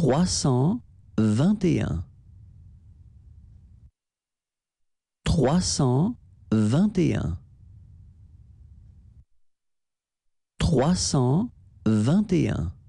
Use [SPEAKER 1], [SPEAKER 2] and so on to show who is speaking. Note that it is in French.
[SPEAKER 1] trois cent vingt-et-un, trois cent vingt-et-un, trois cent vingt-et-un.